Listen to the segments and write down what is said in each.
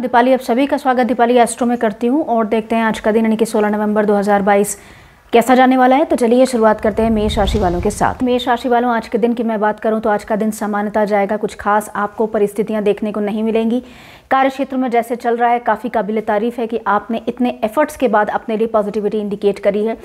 मैं दीपाली आप सभी का स्वागत दीपाली एस्ट्रो में करती हूँ और देखते हैं आज का दिन यानी कि 16 नवंबर 2022 कैसा जाने वाला है तो चलिए शुरुआत करते हैं मेष राशि वालों के साथ मेष राशि वालों आज के दिन की मैं बात करूं तो आज का दिन सामान्यता जाएगा कुछ खास आपको परिस्थितियां देखने को नहीं मिलेंगी कार्य क्षेत्र में जैसे चल रहा है काफ़ी काबिल तारीफ है कि आपने इतने एफर्ट्स के बाद अपने लिए पॉजिटिविटी इंडिकेट करी है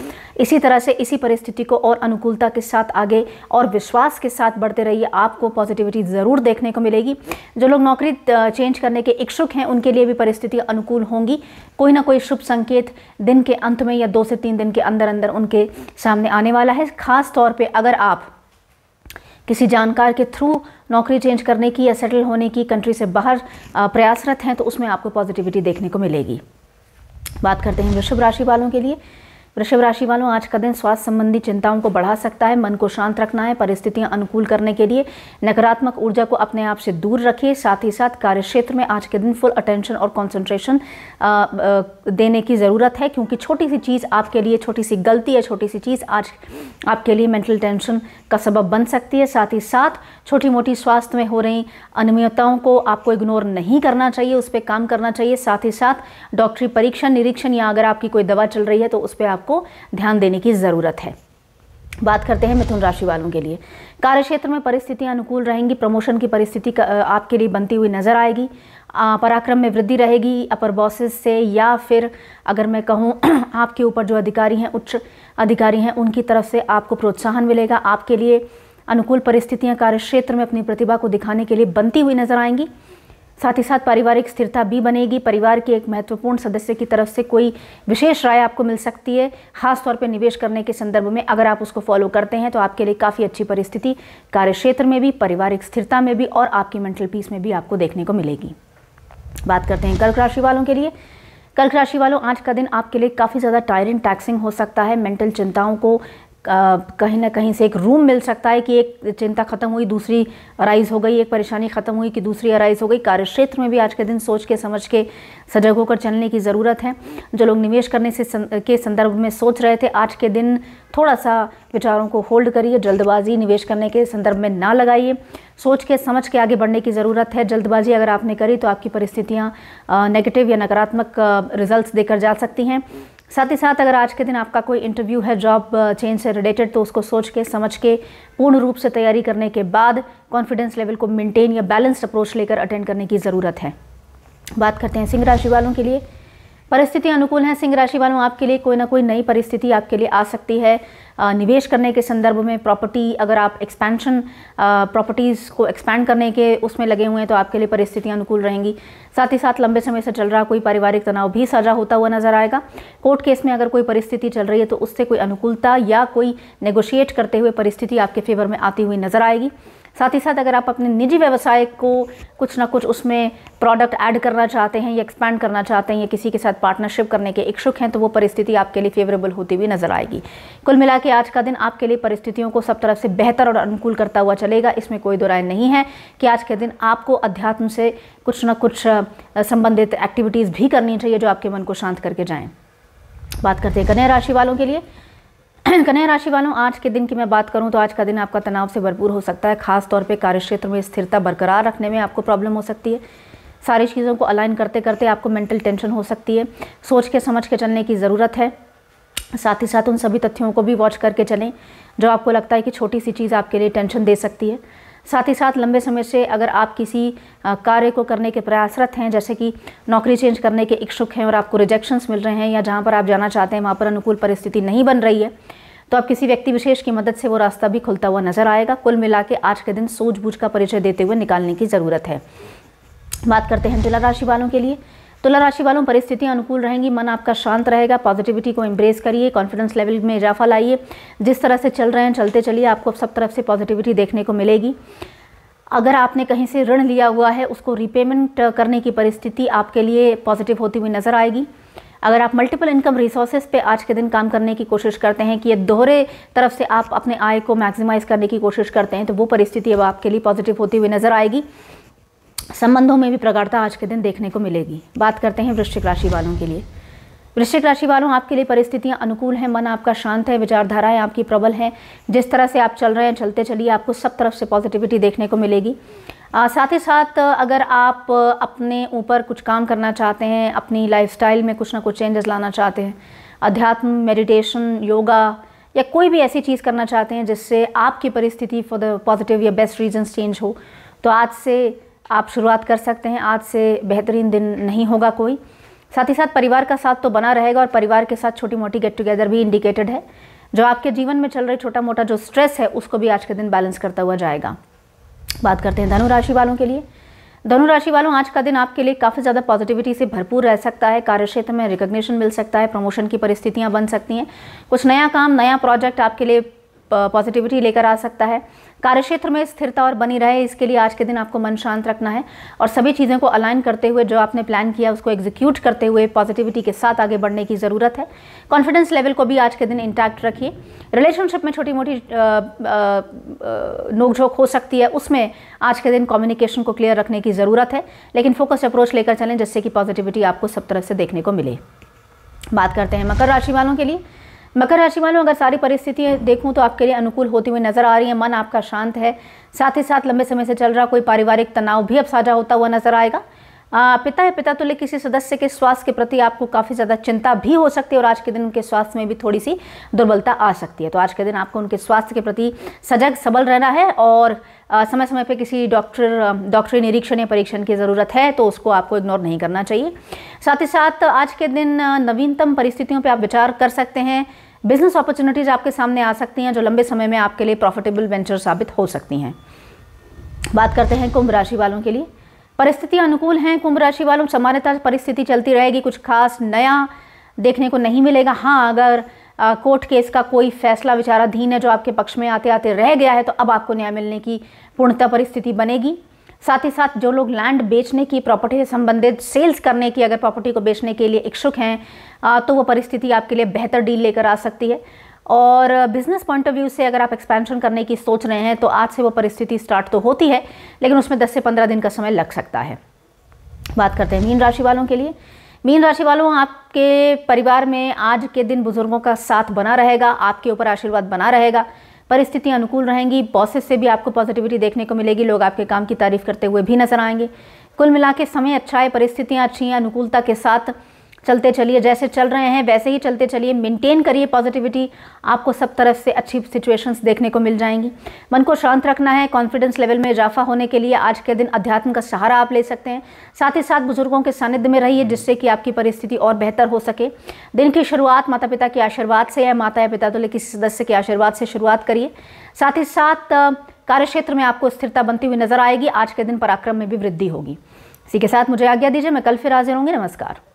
इसी तरह से इसी परिस्थिति को और अनुकूलता के साथ आगे और विश्वास के साथ बढ़ते रहिए आपको पॉजिटिविटी ज़रूर देखने को मिलेगी जो लोग नौकरी चेंज करने के इच्छुक हैं उनके लिए भी परिस्थिति अनुकूल होंगी कोई ना कोई शुभ संकेत दिन के अंत में या दो से तीन दिन के अंदर अंदर उनके सामने आने वाला है ख़ास तौर पर अगर आप किसी जानकार के थ्रू नौकरी चेंज करने की या सेटल होने की कंट्री से बाहर प्रयासरत हैं तो उसमें आपको पॉजिटिविटी देखने को मिलेगी बात करते हैं वृषभ राशि वालों के लिए वृषभ राशि वालों आज का दिन स्वास्थ्य संबंधी चिंताओं को बढ़ा सकता है मन को शांत रखना है परिस्थितियां अनुकूल करने के लिए नकारात्मक ऊर्जा को अपने आप से दूर रखिए साथ ही साथ कार्य क्षेत्र में आज के दिन फुल अटेंशन और कॉन्सेंट्रेशन देने की ज़रूरत है क्योंकि छोटी सी चीज़ आपके लिए छोटी सी गलती या छोटी सी चीज़ आज आपके लिए मेंटल टेंशन का सबब बन सकती है साथ ही साथ छोटी मोटी स्वास्थ्य में हो रही अनियमितताओं को आपको इग्नोर नहीं करना चाहिए उस पर काम करना चाहिए साथ ही साथ डॉक्टरी परीक्षण निरीक्षण या अगर आपकी कोई दवा चल रही है तो उस पर आप को ध्यान देने की ज़रूरत है बात करते हैं मिथुन राशि वालों के लिए कार्य क्षेत्र में परिस्थितियां अनुकूल रहेंगी प्रमोशन की परिस्थिति आपके लिए बनती हुई नज़र आएगी पराक्रम में वृद्धि रहेगी अपर बॉसेस से या फिर अगर मैं कहूँ आपके ऊपर जो अधिकारी हैं उच्च अधिकारी हैं उनकी तरफ से आपको प्रोत्साहन मिलेगा आपके लिए अनुकूल परिस्थितियाँ कार्य क्षेत्र में अपनी प्रतिभा को दिखाने के लिए बनती हुई नज़र आएंगी साथ ही साथ पारिवारिक स्थिरता भी बनेगी परिवार के एक महत्वपूर्ण सदस्य की तरफ से कोई विशेष राय आपको मिल सकती है खास तौर पर निवेश करने के संदर्भ में अगर आप उसको फॉलो करते हैं तो आपके लिए काफ़ी अच्छी परिस्थिति कार्य क्षेत्र में भी पारिवारिक स्थिरता में भी और आपकी मेंटल पीस में भी आपको देखने को मिलेगी बात करते हैं कर्क राशि वालों के लिए कर्क राशि वालों आज का दिन आपके लिए काफ़ी ज़्यादा टायरिंग टैक्सिंग हो सकता है मेंटल चिंताओं को कहीं ना कहीं से एक रूम मिल सकता है कि एक चिंता खत्म हुई दूसरी अराइज हो गई एक परेशानी खत्म हुई कि दूसरी अराइज हो गई कार्यक्षेत्र में भी आज के दिन सोच के समझ के सजग होकर चलने की ज़रूरत है जो लोग निवेश करने से सं, के संदर्भ में सोच रहे थे आज के दिन थोड़ा सा विचारों को होल्ड करिए जल्दबाजी निवेश करने के संदर्भ में ना लगाइए सोच के समझ के आगे बढ़ने की ज़रूरत है जल्दबाजी अगर आपने करी तो आपकी परिस्थितियाँ नेगेटिव या नकारात्मक रिजल्ट देकर जा सकती हैं साथ ही साथ अगर आज के दिन आपका कोई इंटरव्यू है जॉब चेंज uh, से रिलेटेड तो उसको सोच के समझ के पूर्ण रूप से तैयारी करने के बाद कॉन्फिडेंस लेवल को मेंटेन या बैलेंस्ड अप्रोच लेकर अटेंड करने की ज़रूरत है बात करते हैं सिंह राशि वालों के लिए परिस्थिति अनुकूल है सिंह राशि वालों आपके लिए कोई ना कोई नई परिस्थिति आपके लिए आ सकती है निवेश करने के संदर्भ में प्रॉपर्टी अगर आप एक्सपेंशन प्रॉपर्टीज़ को एक्सपैंड करने के उसमें लगे हुए हैं तो आपके लिए परिस्थितियाँ अनुकूल रहेंगी साथ ही साथ लंबे समय से चल रहा कोई पारिवारिक तनाव भी साझा होता हुआ नजर आएगा कोर्ट केस में अगर कोई परिस्थिति चल रही है तो उससे कोई अनुकूलता या कोई नेगोशिएट करते हुए परिस्थिति आपके फेवर में आती हुई नजर आएगी साथ ही साथ अगर आप अपने निजी व्यवसाय को कुछ ना कुछ उसमें प्रोडक्ट ऐड करना चाहते हैं या एक्सपैंड करना चाहते हैं या किसी के साथ पार्टनरशिप करने के इच्छुक हैं तो वो परिस्थिति आपके लिए फेवरेबल होती हुई नजर आएगी कुल मिला के आज का दिन आपके लिए परिस्थितियों को सब तरफ से बेहतर और अनुकूल करता हुआ चलेगा इसमें कोई दो राय नहीं है कि आज के दिन आपको अध्यात्म से कुछ ना कुछ संबंधित एक्टिविटीज़ भी करनी चाहिए जो आपके मन को शांत करके जाएँ बात करते हैं कन्या राशि वालों के लिए कन्या राशि वालों आज के दिन की मैं बात करूं तो आज का दिन आपका तनाव से भरपूर हो सकता है खास तौर पे कार्यक्षेत्र में स्थिरता बरकरार रखने में आपको प्रॉब्लम हो सकती है सारी चीज़ों को अलाइन करते करते आपको मेंटल टेंशन हो सकती है सोच के समझ के चलने की ज़रूरत है साथ ही साथ उन सभी तथ्यों को भी वॉच करके चलें जो आपको लगता है कि छोटी सी चीज़ आपके लिए टेंशन दे सकती है साथ ही साथ लंबे समय से अगर आप किसी कार्य को करने के प्रयासरत हैं जैसे कि नौकरी चेंज करने के इच्छुक हैं और आपको रिजेक्शंस मिल रहे हैं या जहाँ पर आप जाना चाहते हैं वहाँ पर अनुकूल परिस्थिति नहीं बन रही है तो आप किसी व्यक्ति विशेष की मदद से वो रास्ता भी खुलता हुआ नजर आएगा कुल मिला के आज के दिन सूझबूझ का परिचय देते हुए निकालने की ज़रूरत है बात करते हैं तुला राशि वालों के लिए तुला राशि वालों परिस्थितियां अनुकूल रहेंगी मन आपका शांत रहेगा पॉजिटिविटी को एम्ब्रेस करिए कॉन्फिडेंस लेवल में इजाफा लाइए जिस तरह से चल रहे हैं चलते चलिए आपको सब तरफ से पॉजिटिविटी देखने को मिलेगी अगर आपने कहीं से ऋण लिया हुआ है उसको रिपेमेंट करने की परिस्थिति आपके लिए पॉजिटिव होती हुई नज़र आएगी अगर आप मल्टीपल इनकम रिसोर्सेज पे आज के दिन काम करने की कोशिश करते हैं कि ये दोहरे तरफ से आप अपने आय को मैक्सिमाइज करने की कोशिश करते हैं तो वो परिस्थिति अब आपके लिए पॉजिटिव होती हुई नज़र आएगी संबंधों में भी प्रगाढ़ता आज के दिन देखने को मिलेगी बात करते हैं वृश्चिक राशि वालों के लिए वृश्चिक राशि वालों आपके लिए परिस्थितियां अनुकूल हैं मन आपका शांत है विचारधाराएं आपकी प्रबल हैं जिस तरह से आप चल रहे हैं चलते चलिए आपको सब तरफ से पॉजिटिविटी देखने को मिलेगी आ, साथ ही साथ अगर आप अपने ऊपर कुछ काम करना चाहते हैं अपनी लाइफ में कुछ ना कुछ चेंजेस लाना चाहते हैं अध्यात्म मेडिटेशन योगा या कोई भी ऐसी चीज़ करना चाहते हैं जिससे आपकी परिस्थिति फॉर द पॉजिटिव या बेस्ट रीजन्स चेंज हो तो आज से आप शुरुआत कर सकते हैं आज से बेहतरीन दिन नहीं होगा कोई साथ ही साथ परिवार का साथ तो बना रहेगा और परिवार के साथ छोटी मोटी गेट टुगेदर भी इंडिकेटेड है जो आपके जीवन में चल रही छोटा मोटा जो स्ट्रेस है उसको भी आज के दिन बैलेंस करता हुआ जाएगा बात करते हैं धनु राशि वालों के लिए धनु राशि वालों आज का दिन आपके लिए काफ़ी ज़्यादा पॉजिटिविटी से भरपूर रह सकता है कार्यक्षेत्र में रिकॉग्निशन मिल सकता है प्रमोशन की परिस्थितियाँ बन सकती हैं कुछ नया काम नया प्रोजेक्ट आपके लिए पॉजिटिविटी लेकर आ सकता है कार्यक्षेत्र में स्थिरता और बनी रहे इसके लिए आज के दिन आपको मन शांत रखना है और सभी चीज़ों को अलाइन करते हुए जो आपने प्लान किया उसको एग्जीक्यूट करते हुए पॉजिटिविटी के साथ आगे बढ़ने की ज़रूरत है कॉन्फिडेंस लेवल को भी आज के दिन इंटैक्ट रखिए रिलेशनशिप में छोटी मोटी नोकझोंक हो सकती है उसमें आज के दिन कम्युनिकेशन को क्लियर रखने की ज़रूरत है लेकिन फोकस अप्रोच लेकर चलें जिससे कि पॉजिटिविटी आपको सब तरह से देखने को मिले बात करते हैं मकर राशि वालों के लिए मकर राशि वालों अगर सारी परिस्थितियाँ देखूँ तो आपके लिए अनुकूल होती हुई नजर आ रही है मन आपका शांत है साथ ही साथ लंबे समय से चल रहा कोई पारिवारिक तनाव भी अब साझा होता हुआ नजर आएगा आ, पिता या पिता तुल्य किसी सदस्य के स्वास्थ्य के प्रति आपको काफ़ी ज़्यादा चिंता भी हो सकती है और आज के दिन उनके स्वास्थ्य में भी थोड़ी सी दुर्बलता आ सकती है तो आज के दिन आपको उनके स्वास्थ्य के प्रति सजग सबल रहना है और आ, समय समय पर किसी डॉक्टर डॉक्टरी निरीक्षण या परीक्षण की ज़रूरत है तो उसको आपको इग्नोर नहीं करना चाहिए साथ ही साथ आज के दिन नवीनतम परिस्थितियों पर आप विचार कर सकते हैं बिजनेस अपॉर्चुनिटीज़ आपके सामने आ सकती हैं जो लंबे समय में आपके लिए प्रॉफिटेबल वेंचर साबित हो सकती हैं बात करते हैं कुंभ राशि वालों के लिए परिस्थितियाँ अनुकूल हैं कुंभ राशि वालों सामान्यतः परिस्थिति चलती रहेगी कुछ खास नया देखने को नहीं मिलेगा हाँ अगर आ, कोर्ट केस का कोई फैसला विचाराधीन है जो आपके पक्ष में आते आते रह गया है तो अब आपको न्याय मिलने की पूर्णतः परिस्थिति बनेगी साथ ही साथ जो लोग लैंड बेचने की प्रॉपर्टी से संबंधित सेल्स करने की अगर प्रॉपर्टी को बेचने के लिए इच्छुक हैं तो वो परिस्थिति आपके लिए बेहतर डील लेकर आ सकती है और बिजनेस पॉइंट ऑफ व्यू से अगर आप एक्सपेंशन करने की सोच रहे हैं तो आज से वो परिस्थिति स्टार्ट तो होती है लेकिन उसमें 10 से 15 दिन का समय लग सकता है बात करते हैं मीन राशि वालों के लिए मीन राशि वालों आपके परिवार में आज के दिन बुजुर्गों का साथ बना रहेगा आपके ऊपर आशीर्वाद बना रहेगा परिस्थितियाँ अनुकूल रहेंगी बॉसेस से भी आपको पॉजिटिविटी देखने को मिलेगी लोग आपके काम की तारीफ करते हुए भी नजर आएंगे कुल मिला के समय अच्छा है परिस्थितियाँ अच्छी हैं अनुकूलता के साथ चलते चलिए जैसे चल रहे हैं वैसे ही चलते चलिए मेंटेन करिए पॉजिटिविटी आपको सब तरफ से अच्छी सिचुएशंस देखने को मिल जाएंगी मन को शांत रखना है कॉन्फिडेंस लेवल में इजाफा होने के लिए आज के दिन अध्यात्म का सहारा आप ले सकते हैं साथ ही साथ बुजुर्गों के सानिध्य में रहिए जिससे कि आपकी परिस्थिति और बेहतर हो सके दिन की शुरुआत माता पिता के आशीर्वाद से या माता या पिता तो ले किसी सदस्य के आशीर्वाद से शुरुआत करिए साथ ही साथ कार्यक्षेत्र में आपको स्थिरता बनती हुई नजर आएगी आज के दिन पराक्रम में भी वृद्धि होगी इसी के साथ मुझे आज्ञा दीजिए मैं कल फिर हाजिर होंगी नमस्कार